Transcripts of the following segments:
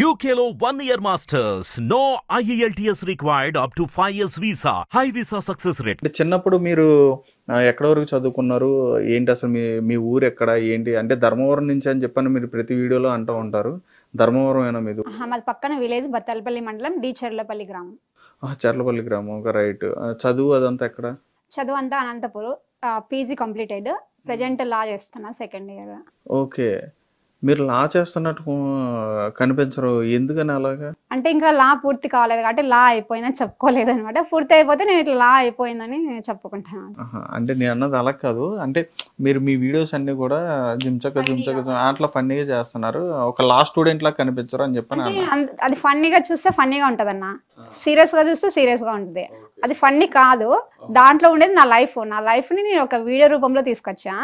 యూకేలో one year masters no IELTS required up to five years visa high visa success rate చిన్నప్పుడు మీరు ఎక్కడ వరకు చదువుకున్నారు ఏంటి అసలు మీ మీ ఊరు ఎక్కడ ఏంటి అంటే ధర్మవరం నుంచి అని చెప్పని మీరు ప్రతి వీడియోలో అంటూ ఉంటారు ధర్మవరం ఏనా మీది మాది పక్కన విలేజ్ బత్తలపల్లి మండలం డి చెర్లపల్లి గ్రామం చెర్లపల్లి గ్రామం ఒక రైట్ చదువు అదంతా ఎక్కడ చదువు అంతా Anantapur PG completed present law చేస్తున్నా సెకండ్ ఇయర్ ఓకే మీరు లా చేస్తున్నట్టు కనిపించరు ఎందుకని అలాగా అంటే ఇంకా లా పూర్తి కాలేదు కాబట్టి లా అయిపోయిందని చెప్పుకోలేదు అనమాట పూర్తి అయిపోతే నేను ఇట్లా లా అయిపోయిందని చెప్పుకుంటాను అంటే నేను అన్నది అలా కాదు అంటే మీరు మీ వీడియోస్ అన్ని కూడా జిమ్చక్క జిమ్చక్క అట్లా ఫన్నీగా చేస్తున్నారు ఒక లా స్టూడెంట్ లా కనిపించరు అని చెప్పాను అది ఫన్నీగా చూస్తే ఫన్నీగా ఉంటుంది అన్న సీరియస్ గా చూస్తే సీరియస్ గా ఉంటుంది అది ఫన్నీ కాదు దాంట్లో ఉండేది నా లైఫ్ నా లైఫ్ని నేను ఒక వీడియో రూపంలో తీసుకొచ్చా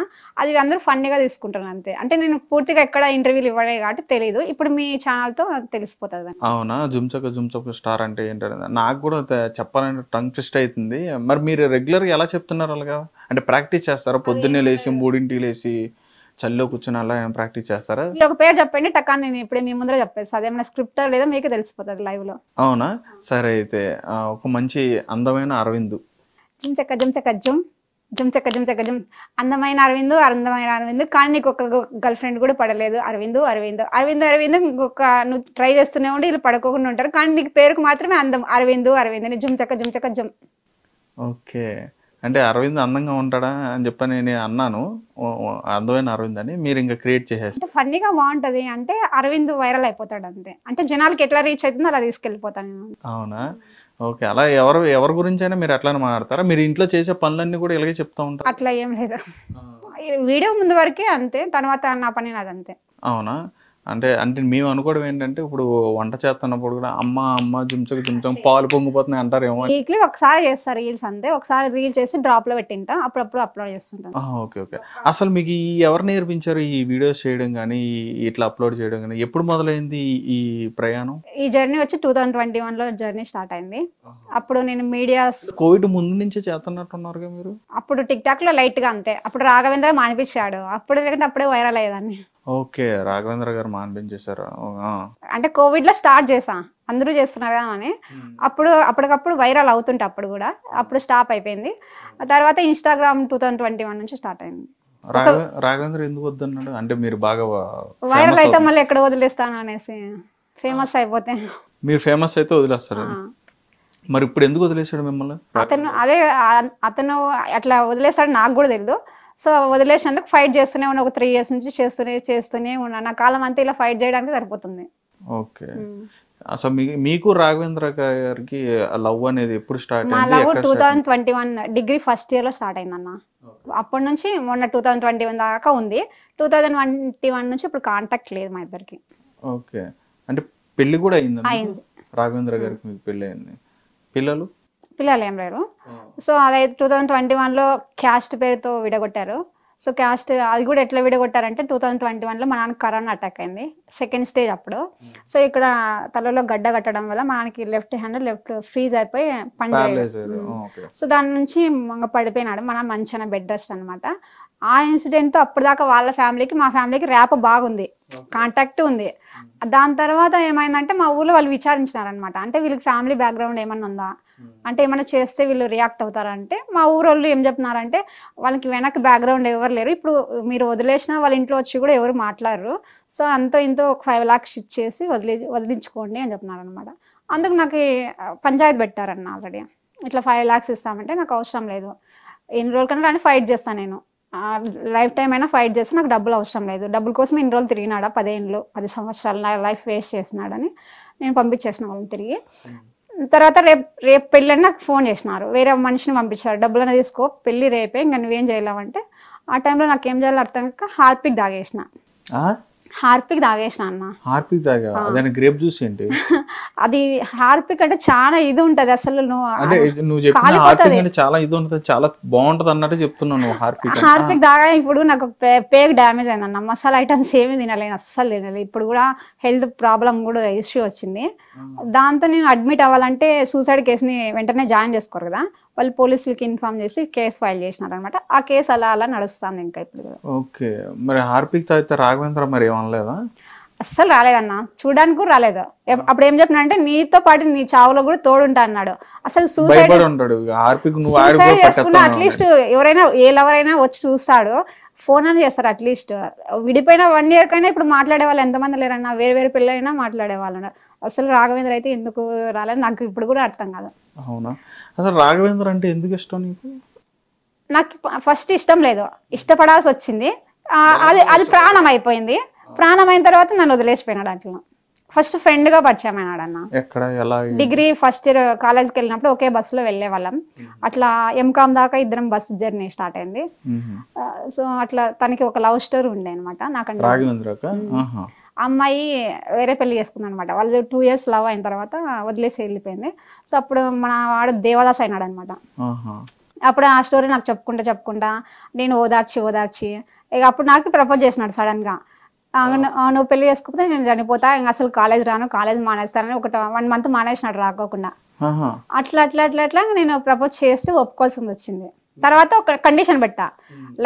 అది అందరూ ఫన్నీగా తీసుకుంటాను అంతే అంటే నేను పూర్తిగా ఎక్కడ ఇంటర్వ్యూలు ఇవ్వలేదు కాబట్టి తెలియదు ఇప్పుడు మీ ఛానల్తో తెలిసిపోతుంది అవునా జుమ్చక జుమ్చక స్టార్ అంటే ఏంటంటే నాకు కూడా చెప్పాలంటే టంగ్ ట్విస్ట్ అవుతుంది మరి మీరు రెగ్యులర్గా ఎలా చెప్తున్నారు అలాగా అంటే ప్రాక్టీస్ చేస్తారా పొద్దున్నే లేచి మూడింటికి లేచి చల్లో కూర్చుని అలా ఏమైనా ప్రాక్టీస్ చేస్తారా ఒక పేరు చెప్పండి టకా నేను ఇప్పుడే మీ ముందర చెప్పేస్తా అదేమైనా స్క్రిప్ట్ లేదా మీకే తెలిసిపోతుంది లైవ్ లో అవునా సరే అయితే ఒక మంచి అందమైన అరవిందు జిమ్ చెక్క జుమ్ చెక్క జుమ్ జుమ్ చెక్క జుమ్ చెక్క జుమ్ అందమైన అరవిందు అందమైన అరవింద్ కానీ నీకు ఒక గర్ల్ ఫ్రెండ్ కూడా పడలేదు అరవిందు అరవింద్ అరవింద్ అరవింద్ ఇంకొక నువ్వు ట్రై చేస్తూనే ఉండి వీళ్ళు పడుకోకుండా ఉంటారు కానీ నీకు పేరుకు మాత్రమే అందం అరవిందు అరవింద్ నీ జుమ్ చెక్క జుమ్ చెక్క జుమ్ ఓకే అంటే అరవింద్ అందంగా ఉంటాడా అని చెప్పి నేను అన్నాను అందమైన అరవింద్ అని మీరు ఇంకా క్రియేట్ చేసేసి ఫన్నీగా బాగుంటది అంటే అరవింద్ వైరల్ అయిపోతాడు అంతే అంటే జనాలకి ఎట్లా రీచ్ అవుతుందో అలా తీసుకెళ్ళిపోతాను అవునా ఓకే అలా ఎవరు ఎవరి గురించి అయినా మీరు ఎట్లా మాట్లాడతారా మీరు ఇంట్లో చేసే పనులన్నీ కూడా ఇలాగే చెప్తా ఉంటారు అట్లా ఏం లేదు వీడియో ముందు వరకే అంతే తర్వాత నా పని నాది అంతే అవునా అంటే అంటే మేము అనుకోవడం ఏంటంటే ఇప్పుడు వంట చేస్తున్నప్పుడు కూడా అమ్మ అమ్మ జుంచకు జుంచం పాలు పొంగిపోతున్నాయి అంటారేమో వీక్లీ ఒకసారి చేస్తారు రీల్స్ అంతే ఒకసారి రీల్ చేసి డ్రాప్ లో పెట్టింటా అప్పుడప్పుడు అప్లోడ్ చేస్తుంటాను ఓకే ఓకే అసలు మీకు ఈ ఎవరు నేర్పించారు ఈ వీడియోస్ చేయడం కానీ ఇట్లా అప్లోడ్ చేయడం కానీ ఎప్పుడు మొదలైంది ఈ ప్రయాణం ఈ జర్నీ వచ్చి టూ థౌసండ్ ట్వంటీ వన్ లో జర్నీ స్టార్ట్ అయింది అప్పుడు నేను మీడియా కోవిడ్ ముందు నుంచి చేస్తున్నట్టున్నారు మీరు అప్పుడు టిక్ టాక్ లో లైట్ గా అంతే అప్పుడు రాఘవేంద్ర మానిపించాడు అప్పుడు లేకుంటే అప్పుడే వైరల్ అయ్యేదాన్ని ఓకే రాఘవేంద్ర గారు మాన్పించేశారు అంటే కోవిడ్ లో స్టార్ట్ చేసా అందరూ చేస్తున్నారు కదా అని అప్పుడు అప్పటికప్పుడు వైరల్ అవుతుంటే అప్పుడు కూడా అప్పుడు స్టాప్ అయిపోయింది తర్వాత Instagram two thousand twenty one నుంచి స్టార్ట్ అయింది రాఘవేంద్ర ఎందుకు వద్దన్నాడు అంటే మీరు బాగా వైరల్ అయితే మళ్ళీ ఎక్కడ వదిలేస్తాను అనేసి ఫేమస్ అయిపోతే మీరు ఫేమస్ అయితే వదిలేస్తారు మరి ఇప్పుడు ఎందుకు వదిలేశాడు మిమ్మల్ని అతను అదే అతను అట్లా వదిలేశాడు నాకు కూడా తెలియదు సో వదిలేసినందుకు ఫైట్ చేస్తూనే ఉన్నా ఒక త్రీ ఇయర్స్ నుంచి చేస్తూనే చేస్తూనే ఉన్నా నా కాలం అంతా ఇలా ఫైట్ చేయడానికి సరిపోతుంది ఓకే అసలు మీకు రాఘవేంద్ర గారికి లవ్ అనేది ఎప్పుడు స్టార్ట్ మా love two thousand twenty one degree first ఇయర్లో స్టార్ట్ అయిందన్న అప్పటి నుంచి మొన్న టూ థౌజండ్ ట్వంటీ వన్ దాకా ఉంది టూ థౌజండ్ ట్వంటీ వన్ నుంచి ఇప్పుడు కాంటాక్ట్ లేదు మా ఇద్దరికి ఓకే అంటే పెళ్లి కూడా అయింది అయింది రాఘవేంద్ర గారికి మీకు పెళ్లి అయింది పిల్లలు పిల్లలు ఏం లేరు సో అదైతే టూ థౌజండ్ ట్వంటీ వన్లో క్యాస్ట్ పేరుతో విడగొట్టారు సో క్యాస్ట్ అది కూడా ఎట్లా విడగొట్టారంటే టూ థౌజండ్ ట్వంటీ వన్లో మా నాన్న కరోనా అటాక్ అయింది సెకండ్ స్టేజ్ అప్పుడు సో ఇక్కడ తలలో గడ్డ కట్టడం వల్ల మా నాన్నకి లెఫ్ట్ హ్యాండ్ లెఫ్ట్ ఫ్రీజ్ అయిపోయి పని oh, సో దాని నుంచి మంగ పడిపోయినాడు మా నాన్న మంచిగా బెడ్ రెస్ట్ అనమాట ఆ ఇన్సిడెంట్తో అప్పటిదాకా వాళ్ళ ఫ్యామిలీకి మా ఫ్యామిలీకి ర్యాప్ బాగుంది కాంటాక్ట్ ఉంది hmm. దాని తర్వాత ఏమైందంటే మా ఊర్లో వాళ్ళు విచారించినారనమాట అంటే వీళ్ళకి ఫ్యామిలీ బ్యాక్గ్రౌండ్ ఏమన్నా ఉందా Hmm. అంటే ఏమైనా చేస్తే వీళ్ళు రియాక్ట్ అవుతారంటే మా ఊరోళ్ళు ఏం చెప్తున్నారంటే వాళ్ళకి వెనక బ్యాక్గ్రౌండ్ ఎవరు లేరు ఇప్పుడు మీరు వదిలేసినా వాళ్ళ ఇంట్లో వచ్చి కూడా ఎవరు మాట్లాడరు సో అంతో ఇంతో ఒక ఫైవ్ ల్యాక్స్ ఇచ్చేసి వదిలే వదిలించుకోండి అని చెప్తున్నారు అనమాట అందుకు నాకు పంచాయతీ పెట్టారన్న ఆల్రెడీ ఇట్లా ఫైవ్ ల్యాక్స్ ఇస్తామంటే నాకు అవసరం లేదు ఎన్ని రోజుల కన్నా అని ఫైట్ చేస్తాను నేను లైఫ్ టైం అయినా ఫైట్ చేస్తే నాకు డబ్బులు అవసరం లేదు డబ్బుల కోసం ఎన్ని రోజులు తిరిగినాడా పదేళ్ళు పది సంవత్సరాలు నా లైఫ్ వేస్ట్ చేసినాడని నేను పంపించేసిన వాళ్ళని తిరిగి hmm. తర్వాత రేపు రేపు పెళ్ళి అని నాకు ఫోన్ చేసినారు వేరే మనిషిని పంపించారు డబ్బులు అనేది తీసుకో పెళ్ళి రేపే ఇంకా నువ్వేం చేయలేవంటే ఆ టైంలో నాకు ఏం చేయాలో అర్థం కాక హార్పిక్ దాగేసిన హార్పిక్ తాగేసిన అన్న హార్పిక్ తాగా గ్రేప్ జ్యూస్ ఏంటి అది హార్పిక్ అంటే చాలా ఇది ఉంటది అసలు నువ్వు చాలా ఇది ఉంటది చాలా బాగుంటది అన్నట్టు చెప్తున్నావు నువ్వు హార్పిక్ హార్పిక్ తాగా ఇప్పుడు నాకు పేక్ డ్యామేజ్ అయిందన్న మసాలా ఐటమ్స్ ఏమి తినలేను అస్సలు తినలేదు ఇప్పుడు కూడా హెల్త్ ప్రాబ్లం కూడా ఇష్యూ వచ్చింది దాంతో నేను అడ్మిట్ అవ్వాలంటే సూసైడ్ కేసుని వెంటనే జాయిన్ చేసుకోరు కదా వాళ్ళు పోలీసులకి ఇన్ఫార్మ్ చేసి కేసు ఫైల్ చేసినారనమాట ఆ కేసు అలా అలా నడుస్తుంది ఇంకా ఇప్పుడు ఓకే మరి హార్పిక్ రాఘవేంద్ర మరి ఏమనలేదా అస్సలు రాలేదన్న చూడడానికి కూడా రాలేదు అప్పుడు ఏం చెప్పిన అంటే నీతో పాటు నీ చావులో కూడా తోడుంటా అన్నాడు అసలు సూసైడ్ సూసైడ్ చేసుకున్న అట్లీస్ట్ ఎవరైనా ఏ లవరైనా వచ్చి చూస్తాడు ఫోన్ అని చేస్తారు అట్లీస్ట్ విడిపోయిన వన్ ఇయర్ కైనా ఇప్పుడు మాట్లాడే వాళ్ళు ఎంతమంది లేరన్నా వేరు వేరు పిల్లలైనా మాట్లాడే వాళ్ళు అసలు రాఘవేంద్ర అయితే ఎందుకు రాలేదు నాకు ఇప్పుడు కూడా అర్థం కాదు అవునా అసలు రాఘవేంద్ర అంటే ఎందుకు ఇష్టం నీకు నాకు ఫస్ట్ ఇష్టం లేదు ఇష్టపడాల్సి వచ్చింది అది అది ప్రాణం అయిపోయింది ప్రాణం అయిన తర్వాత నన్ను వదిలేసిపోయినాడు అట్లా ఫస్ట్ గా పరిచయం అయినాడు అన్న డిగ్రీ ఫస్ట్ ఇయర్ కాలేజ్కి వెళ్ళినప్పుడు ఒకే బస్సులో వెళ్ళే వాళ్ళం అట్లా ఎంకామ్ దాకా ఇద్దరం బస్ జర్నీ స్టార్ట్ అయింది సో అట్లా తనకి ఒక లవ్ స్టోరీ ఉండే అనమాట నాకంటే అమ్మాయి వేరే పెళ్లి చేసుకుంది అనమాట వాళ్ళు టూ ఇయర్స్ లవ్ అయిన తర్వాత వదిలేసి వెళ్ళిపోయింది సో అప్పుడు మన వాడు దేవదాస్ అయినాడు అనమాట అప్పుడు ఆ స్టోరీ నాకు చెప్పుకుంటా చెప్పుకుంటా నేను ఓదార్చి ఓదార్చి ఇక అప్పుడు నాకు ప్రపోజ్ చేసినాడు సడన్ గా నువ్వు పెళ్లి చేసుకుపోతే నేను చనిపోతా ఇంకా అసలు కాలేజ్ రాను కాలేజ్ మానేస్తానని ఒక వన్ మంత్ మానేసినాడు రాకోకుండా అట్లా అట్లా అట్లా అట్లా నేను ప్రపోజ్ చేసి ఒప్పుకోవాల్సింది వచ్చింది తర్వాత ఒక కండిషన్ పెట్టా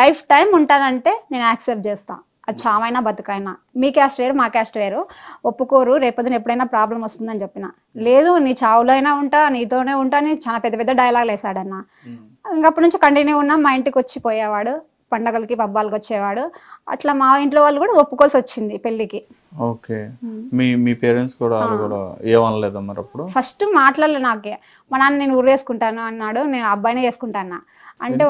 లైఫ్ టైం ఉంటానంటే నేను యాక్సెప్ట్ చేస్తాను అది చావైనా బతుకైనా మీ క్యాస్ట్ వేరు మా క్యాస్ట్ వేరు ఒప్పుకోరు రేపొద్దున ఎప్పుడైనా ప్రాబ్లం వస్తుందని చెప్పిన hmm. లేదు నీ చావులో అయినా ఉంటా నీతోనే ఉంటా అని చాలా పెద్ద పెద్ద డైలాగులు వేసాడన్న hmm. ఇంకప్పటి నుంచి కంటిన్యూ ఉన్నా మా ఇంటికి వచ్చిపోయేవాడు పండగలకి పబ్బాలకి వచ్చేవాడు అట్లా మా ఇంట్లో వాళ్ళు కూడా ఒప్పుకోసి వచ్చింది పెళ్లికి ఓకే hmm. మీ మీ పేరెంట్స్ కూడా కూడా ఏమనలేదు మరి అప్పుడు ఫస్ట్ మాట్లాడలే నాకే మా నాన్న నేను ఊరేసుకుంటాను అన్నాడు నేను అబ్బాయినే చేసుకుంటాను అంటే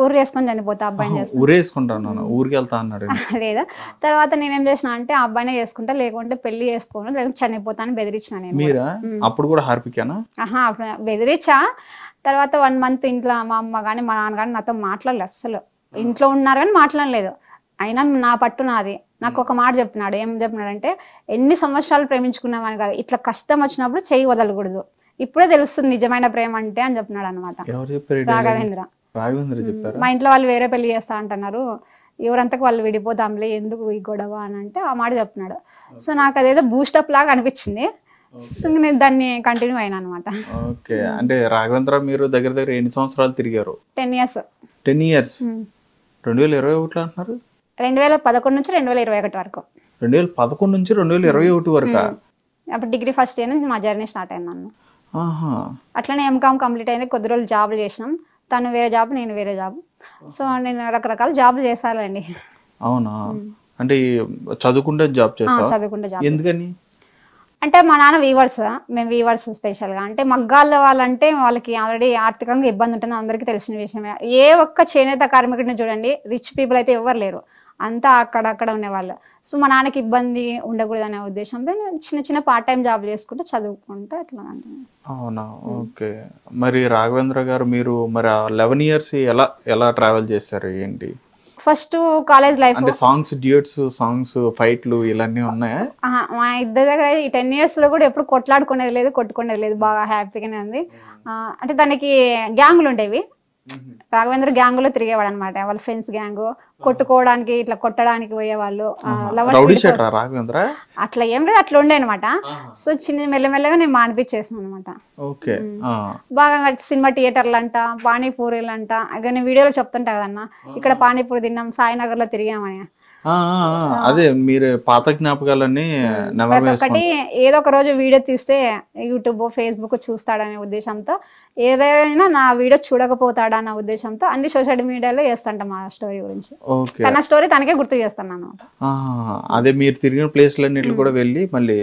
ఊరు వేసుకొని చనిపోతా అబ్బాయిని చేసుకుంటా ఊరు వేసుకుంటాను ఊరికి వెళ్తా అన్నాడు లేదా తర్వాత నేనేం చేసిన అంటే ఆ అబ్బాయినే చేసుకుంటా లేకుంటే పెళ్లి చేసుకోను లేకుంటే చనిపోతా అని బెదిరించిన నేను అప్పుడు కూడా హార్పికేనా అప్పుడు బెదిరించా తర్వాత వన్ మంత్ ఇంట్లో మా అమ్మ కానీ మా నాన్న కానీ నాతో మాట్లాడలేదు అసలు ఇంట్లో ఉన్నారు కానీ మాట్లాడలేదు అయినా నా పట్టు నాది నాకు ఒక మాట చెప్పినాడు ఏం చెప్పినాడంటే ఎన్ని సంవత్సరాలు ప్రేమించుకున్నామని కాదు ఇట్లా కష్టం వచ్చినప్పుడు చేయి వదలకూడదు ఇప్పుడే తెలుస్తుంది నిజమైన ప్రేమ అంటే అని చెప్పినాడు అనమాట రాఘవేంద్ర రాఘవేంద్ర మా ఇంట్లో వాళ్ళు వేరే పెళ్లి చేస్తా అంటున్నారు ఎవరంతకు వాళ్ళు విడిపోదాంలే ఎందుకు ఈ గొడవ అని అంటే ఆ మాట చెప్తున్నాడు సో నాకు అదేదో బూస్టప్ లాగా అనిపించింది సో నేను దాన్ని కంటిన్యూ అయినా అనమాట ఓకే అంటే రాఘవేంద్ర మీరు దగ్గర దగ్గర ఎన్ని సంవత్సరాలు తిరిగారు టెన్ ఇయర్స్ టెన్ ఇయర్స్ రెండు వేల ఇరవై ఒకటి అంటున్నారు రెండు వేల పదకొండు నుంచి రెండు వేల ఇరవై ఒకటి వరకు రెండు వేల పదకొండు నుంచి రెండు వేల ఇరవై ఒకటి వరకు అప్పుడు డిగ్రీ ఫస్ట్ ఇయర్ నుంచి మా జర్నీ స్టార్ట్ అయింది అన్న అట్లనే ఎంకామ్ కంప్లీట్ అయింది కొద్ది రోజులు జాబ్లు చేసినాం తను వేరే జాబ్ నేను వేరే జాబ్ సో నేను రకరకాల జాబ్లు చేశానండి అవునా అంటే చదువుకుంటే జాబ్ చదువుకుంటే జాబ్ ఎందుకని అంటే మా నాన్న వీవర్స్ మేము వీవర్స్ స్పెషల్గా అంటే మగ్గాళ్ళ వాళ్ళంటే వాళ్ళకి ఆల్రెడీ ఆర్థికంగా ఇబ్బంది ఉంటుంది అందరికీ తెలిసిన విషయమే ఏ ఒక్క చేనేత కార్మికుడిని చూడండి రిచ్ పీపుల్ అయితే ఎవరు లేరు అంతా అక్కడక్కడ ఉండేవాళ్ళు సో మా నాన్నకి ఇబ్బంది ఉండకూడదనే ఉద్దేశంతో నేను చిన్న చిన్న పార్ట్ టైం జాబ్ చేసుకుంటూ చదువుకుంటే అట్లా అవునా ఓకే మరి రాఘవేంద్ర గారు మీరు మరి లెవెన్ ఇయర్స్ ఎలా ఎలా ట్రావెల్ చేశారు ఏంటి ఫస్ట్ కాలేజ్ లైఫ్ అంటే సాంగ్స్ డ్యూట్స్ సాంగ్స్ ఫైట్లు ఇలాన్నీ ఉన్నాయా మా ఇద్దరి దగ్గర ఈ టెన్ ఇయర్స్ లో కూడా ఎప్పుడు కొట్లాడుకునేది లేదు కొట్టుకునేది లేదు బాగా హ్యాపీగానే ఉంది అంటే దానికి గ్యాంగులు ఉండేవి రాఘవేంద్ర గ్యాంగ్ లో తిరిగేవాడు అనమాట వాళ్ళ ఫ్రెండ్స్ గ్యాంగ్ కొట్టుకోవడానికి ఇట్లా కొట్టడానికి పోయేవాళ్ళు లవర్స్ అట్లా ఏం లేదు అట్లా ఉండే అనమాట సో చిన్న మెల్లమెల్లగా నేను మానిపించేసాను అనమాట బాగా సినిమా థియేటర్లు అంట పానీపూరీలు అంట ఇక వీడియోలో చెప్తుంటా కదన్నా ఇక్కడ పానీపూరి తిన్నాం సాయినగర్ లో తిరిగామని అదే మీరు పాత జ్ఞాపకాలన్నీ ఒకటి ఏదో ఒక రోజు వీడియో తీస్తే యూట్యూబ్ ఫేస్బుక్ చూస్తాడనే ఉద్దేశంతో ఏదైనా నా వీడియో చూడకపోతాడా అన్న ఉద్దేశంతో అన్ని సోషల్ మీడియాలో వేస్తాంట మా స్టోరీ గురించి తన స్టోరీ తనకే గుర్తు చేస్తాను అదే మీరు తిరిగిన ప్లేస్లన్నిటి కూడా వెళ్ళి మళ్ళీ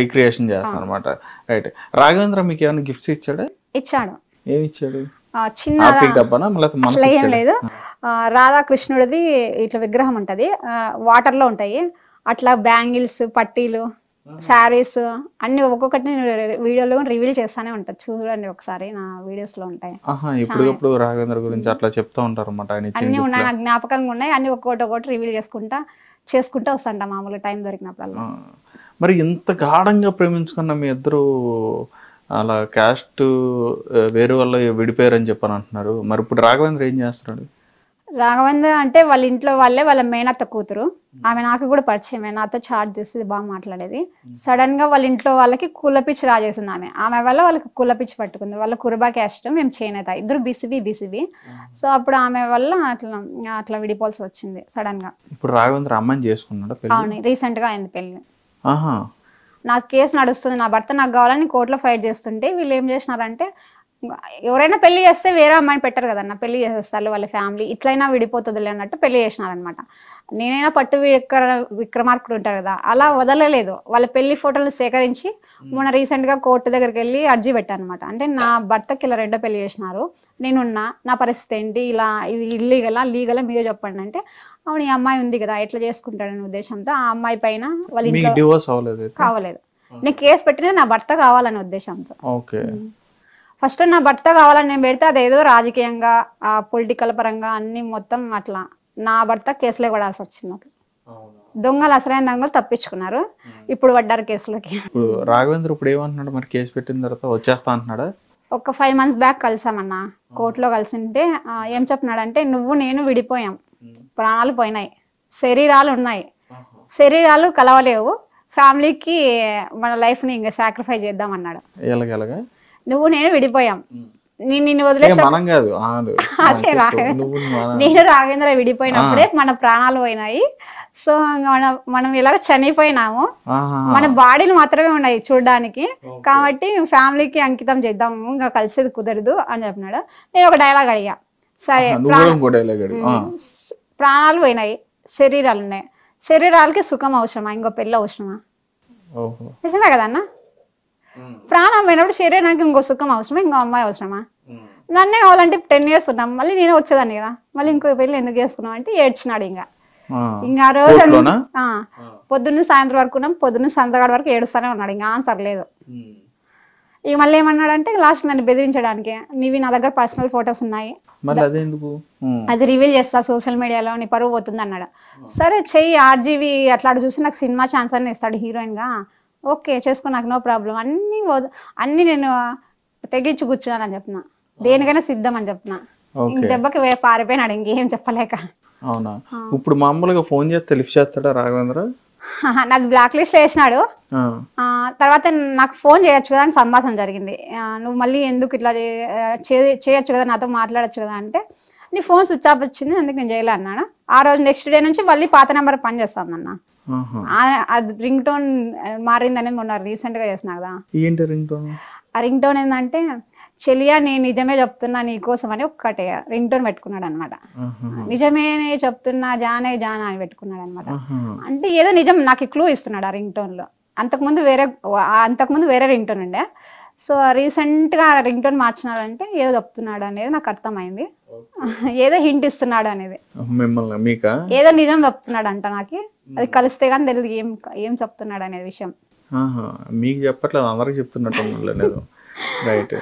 రిక్రియేషన్ చేస్తాను అనమాట రైట్ రాఘవేంద్ర మీకు ఏమైనా గిఫ్ట్స్ ఇచ్చాడా ఇచ్చాడు ఏమి ఇచ్చాడు చిన్న ఏం లేదు రాధాకృష్ణుడిది ఇట్లా విగ్రహం ఉంటుంది వాటర్లో ఉంటాయి అట్లా బ్యాంగిల్స్ పట్టీలు శారీస్ అన్ని ఒక్కొక్కటి నేను వీడియోలో రివీల్ చేస్తానే ఉంటాను చూడండి ఒకసారి నా వీడియోస్ లో ఉంటాయి ఇప్పుడు గురించి అట్లా చెప్తా ఉంటారు అన్ని ఉన్నాయి నాకు జ్ఞాపకంగా ఉన్నాయి అన్ని ఒక్కొక్కటి ఒక్కొక్కటి రివీల్ చేసుకుంటా చేసుకుంటా వస్తాంట మామూలుగా టైం దొరికినప్పుడల్లా మరి ఇంత గాఢంగా ప్రేమించుకున్న మీ ఇద్దరు అలా క్యాస్ట్ వేరే వాళ్ళు విడిపోయారని చెప్పని అంటున్నారు మరి ఇప్పుడు రాఘవేంద్ర ఏం చేస్తున్నాడు రాఘవేంద్ర అంటే వాళ్ళ ఇంట్లో వాళ్ళే వాళ్ళ మేనత్త కూతురు ఆమె నాకు కూడా పరిచయమే నాతో చాట్ చేసేది బాగా మాట్లాడేది సడన్ గా వాళ్ళ ఇంట్లో వాళ్ళకి కూలపిచ్చి రాజేసింది ఆమె ఆమె వల్ల వాళ్ళకి కూలపిచ్చి పట్టుకుంది వాళ్ళ కురబా క్యాస్ట్ మేము చేనేత ఇద్దరు బిసిబి బిసిబి సో అప్పుడు ఆమె వల్ల అట్లా అట్లా విడిపోవాల్సి వచ్చింది సడన్ గా ఇప్పుడు రాఘవేంద్ర అమ్మని చేసుకున్నాడు అవును రీసెంట్ గా అయింది పెళ్లి నా కేసు నడుస్తుంది నా భర్త నాకు కావాలని కోర్టులో ఫైట్ చేస్తుంటే వీళ్ళు ఏం చేసినారంటే ఎవరైనా పెళ్లి చేస్తే వేరే అమ్మాయిని పెట్టరు కదన్న పెళ్లి చేసేస్తారు వాళ్ళ ఫ్యామిలీ ఇట్లయినా విడిపోతుందిలే అన్నట్టు పెళ్లి చేసినారనమాట నేనైనా పట్టు విక్ర విక్రమార్కుడు ఉంటారు కదా అలా వదలలేదు వాళ్ళ పెళ్లి ఫోటోలను సేకరించి మొన్న రీసెంట్గా కోర్టు దగ్గరికి వెళ్ళి అర్జీ పెట్టాను అనమాట అంటే నా భర్తకి ఇలా రెండో పెళ్లి చేసినారు నేనున్నా నా పరిస్థితి ఏంటి ఇలా ఇది ఇల్లీగలా లీగలా మీరే చెప్పండి అంటే అవును ఈ అమ్మాయి ఉంది కదా ఎట్లా చేసుకుంటాడని ఉద్దేశంతో ఆ అమ్మాయి పైన వాళ్ళు ఇంట్లో కావలేదు నేను కేసు పెట్టినది నా భర్త కావాలనే ఉద్దేశంతో ఫస్ట్ నా భర్త కావాలని నేను పెడితే అదేదో రాజకీయంగా పొలిటికల్ పరంగా అన్ని మొత్తం అట్లా నా భర్త కేసులే పడాల్సి వచ్చింది నాకు దొంగలు అసలైన దొంగలు తప్పించుకున్నారు ఇప్పుడు పడ్డారు కేసులకి ఇప్పుడు రాఘవేంద్ర ఇప్పుడు ఏమంటున్నాడు మరి కేసు పెట్టిన తర్వాత వచ్చేస్తా అంటున్నాడు ఒక ఫైవ్ మంత్స్ బ్యాక్ కలిసామన్నా కోర్టులో కలిసింటే ఏం చెప్పినాడంటే నువ్వు నేను విడిపోయాం ప్రాణాలు పోయినాయి శరీరాలు ఉన్నాయి శరీరాలు కలవలేవు ఫ్యామిలీకి మన లైఫ్ని ఇంకా సాక్రిఫై చేద్దాం అన్నాడు ఎలాగ నువ్వు నేను విడిపోయాం నేను నిన్ను వదిలేసా నేను రాఘవేంద్ర విడిపోయినప్పుడే మన ప్రాణాలు పోయినాయి సో మన మనం ఇలా చనిపోయినాము మన బాడీలు మాత్రమే ఉన్నాయి చూడడానికి కాబట్టి ఫ్యామిలీకి అంకితం చేద్దాము ఇంకా కలిసేది కుదరదు అని చెప్పినాడు నేను ఒక డైలాగ్ అడిగా సరే ప్రాణాలు పోయినాయి శరీరాలు ఉన్నాయి శరీరాలకి సుఖం అవసరమా ఇంకో పెళ్ళి అవసరమా నిజమే కదన్నా ప్రాణం పోయినప్పుడు శరీరానికి ఇంకో సుఖం అవసరమా ఇంకో అమ్మాయి అవసరమా నన్నే కావాలంటే టెన్ ఇయర్స్ ఉన్నాం మళ్ళీ నేనే వచ్చేదాన్ని కదా మళ్ళీ ఇంకో పెళ్ళి ఎందుకు చేసుకున్నాం అంటే ఏడ్చినాడు ఇంకా ఇంకా రోజు పొద్దున్న సాయంత్రం వరకు ఉన్నాం పొద్దున్న సంతగాడి వరకు ఏడుస్తానే ఉన్నాడు ఇంకా ఆన్సర్ లేదు ఇక మళ్ళీ ఏమన్నాడంటే లాస్ట్ నన్ను బెదిరించడానికి నీవి నా దగ్గర పర్సనల్ ఫొటోస్ ఉన్నాయి అది రివీల్ చేస్తా సోషల్ మీడియాలో నీ పరువు పోతుంది అన్నాడు సరే చెయ్యి ఆర్జీవి అట్లా చూసి నాకు సినిమా ఛాన్స్ అని ఇస్తాడు హీరోయిన్గా ఓకే చేసుకో నాకు నో ప్రాబ్లం అన్ని అన్ని నేను తెగించి కూర్చున్నాను అని చెప్పిన దేనికైనా సిద్ధం అని చెప్పిన దెబ్బకి పారిపోయినాడు ఇంకేం చెప్పలేక అవునా ఇప్పుడు మామూలుగా ఫోన్ చేస్తే లిఫ్ట్ చేస్తాడా రాఘవేంద్ర నాది బ్లాక్ లిస్ట్ లో వేసినాడు తర్వాత నాకు ఫోన్ చేయొచ్చు కదా అని సంభాషణ జరిగింది నువ్వు మళ్ళీ ఎందుకు ఇట్లా చేయొచ్చు కదా నాతో మాట్లాడచ్చు కదా అంటే నీ ఫోన్ స్విచ్ ఆఫ్ వచ్చింది అందుకు నేను చేయలే అన్నాడు ఆ రోజు నెక్స్ట్ డే నుంచి మళ్ళీ పాత నెంబర్ పని చేస్తామన్నా అది రింగ్ టోన్ మారిందని మొన్న రీసెంట్ గా చేసిన కదా ఆ రింగ్ టోన్ ఏంటంటే చెలియా నేను నిజమే చెప్తున్నా నీకోసం అని ఒక్కటే రింగ్ టోన్ పెట్టుకున్నాడు అనమాట నిజమే చెప్తున్నా జానే జానా అని పెట్టుకున్నాడు అనమాట అంటే ఏదో నిజం నాకు క్లూ ఇస్తున్నాడు ఆ రింగ్ టోన్ లో అంతకుముందు వేరే అంతకుముందు వేరే రింగ్ టోన్ ఉండే సో రీసెంట్గా రింగ్ టోన్ మార్చినాడంటే ఏదో చెప్తున్నాడు అనేది నాకు అర్థమైంది ఏదో హింట్ ఇస్తున్నాడు అనేది మిమ్మల్ని ఏదో నిజం చెప్తున్నాడు అంట నాకు అది కలిస్తే కానీ తెలియదు ఏం ఏం చెప్తున్నాడు అనేది విషయం మీకు చెప్పట్లేదు అందరికి చెప్తున్నట్టు రైట్